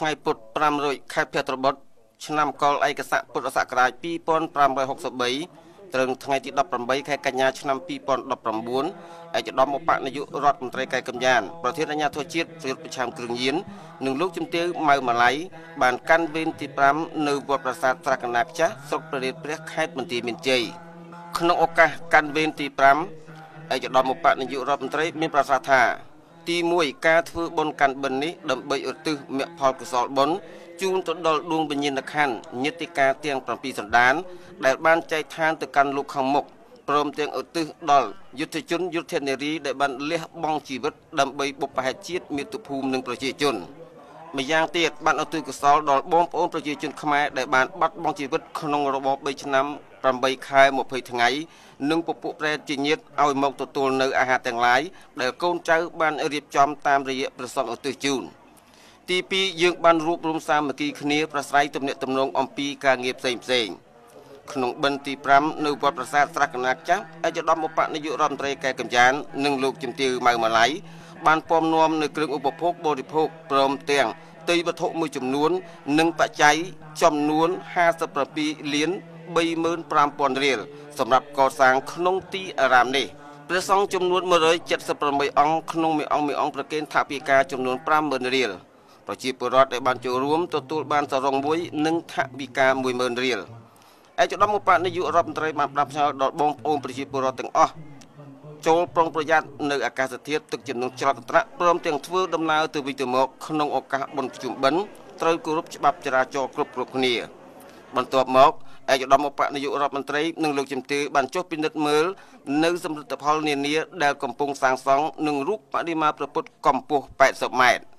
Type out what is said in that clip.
ថ្ងៃពុទ្ធ500ខែភទ្របទឆ្នាំកុលឯកស័កពុទ្ធសករាជ2563ត្រឹងថ្ងៃទី18ខែកញ្ញាឆ្នាំ2019ឯកឧត្តមឧបនាយករដ្ឋមន្ត្រីកែកម្យ៉ាងប្រធានអាជ្ញាធរជាតិប្រយុទ្ធប្រឆាំងគ្រឿងញៀននិងលោកជំទាវម៉ៅម៉ាឡៃបានកាន់វេនទី5នៅវត្តប្រាសាទត្រកណាផ្ទះស្រុកព្រះរាជព្រះខេត្តបន្ទាយមានជ័យក្នុងឱកាសកាន់វេនទី5ឯកឧត្តមឧបនាយករដ្ឋមន្ត្រីមានប្រសាសន៍ថាទី1ការធ្វើបុណ្យកាន់បិណ្ឌនេះដើម្បីឧទ្ទិសមគ្គផលកុសលបុណ្យជូនទៅដល់ដួងវិញ្ញាណខណ្ឌញាតិកាទាំង7សន្តាន ដែលបានចែកឋានទៅកាន់លោកខាងមុខព្រមទាំងឧទ្ទិសដល់យុទ្ធជនយុទ្ធនារីដែលបានលះបង់ជីវិត ដើម្បីបុព្វហេតុជាតិមាតុភូមិនិងប្រជាជន។ម្យ៉ាងទៀតបានឧទ្ទិសកុសលដល់បងប្អូនប្រជាជន ខ្មែរដែលបានបាត់បង់ជីវិតក្នុងរបប3ឆ្នាំ8ខែ20ថ្ងៃនិងពពួកប្រែជាញាតឲ្យមកទទួលនៅអាហារទាំងឡាយដែលកូនចៅបានរៀបចំតាមរយៈប្រសពឧទ្ទិសជូនទី2យើងបានរួបរមសាមគ្គីគ្នាប្រស្រ័យទំនាក់ទំនងអំពីការងារផ្សេងផ្សេងៗក្នុងបិណ្ឌទី5នៅវត្តប្រាសាទស្រះកណាតចាស់ឯកឧត្តមឧបនាយករដ្ឋមន្ត្រីកែកម្ចាននិងលោកជំទាវម៉ៅម៉ាឡៃបានពំនាំ នៅគ្រឿងឧបភោគបរិភោគព្រមទាំងទិយវត្ថុមួយចំនួន និងបច្ច័យចំនួន57លាន35000រៀលសម្រាប់កសាងក្នុងទីអារាមនេះព្រះសង្ឃចំនួន178អង្គក្នុងមួយអង្គមួយអង្គប្រគេនថាពិការចំនួន50000រៀលប្រជាពលរដ្ឋដែលបានចូលរួមទទួលបានសរងមួយ និងថវិកា10000រៀលឯកឧត្តមឧបនាយករដ្ឋមន្ត្រីបានប្រាប់ផ្ញើដល់បងប្អូនប្រជាពលរដ្ឋទាំងអស់ចូលប្រុងប្រយ័ត្ននៅអាកាសធាតុទឹកជំនន់ច្រត់ត្រៈព្រមទាំងធ្វើដំណើរទៅវិញទៅមកក្នុងឱកាសបុណ្យភ្ជុំបិណ្ឌត្រូវគោរពច្បាប់ចរាចរណ៍គ្រប់គ្រប់គ្នា បន្ទាប់មកឯកឧត្តមឧបនាយករដ្ឋមន្ត្រីនិងលោកជំទាវបានចុះពិនិត្យមើលនៅសមិទ្ធផលនានា ដែលកំពុងសាងសង់និងរូបបដិមាព្រះពុទ្ធកម្ពស់80ម៉ែត្រ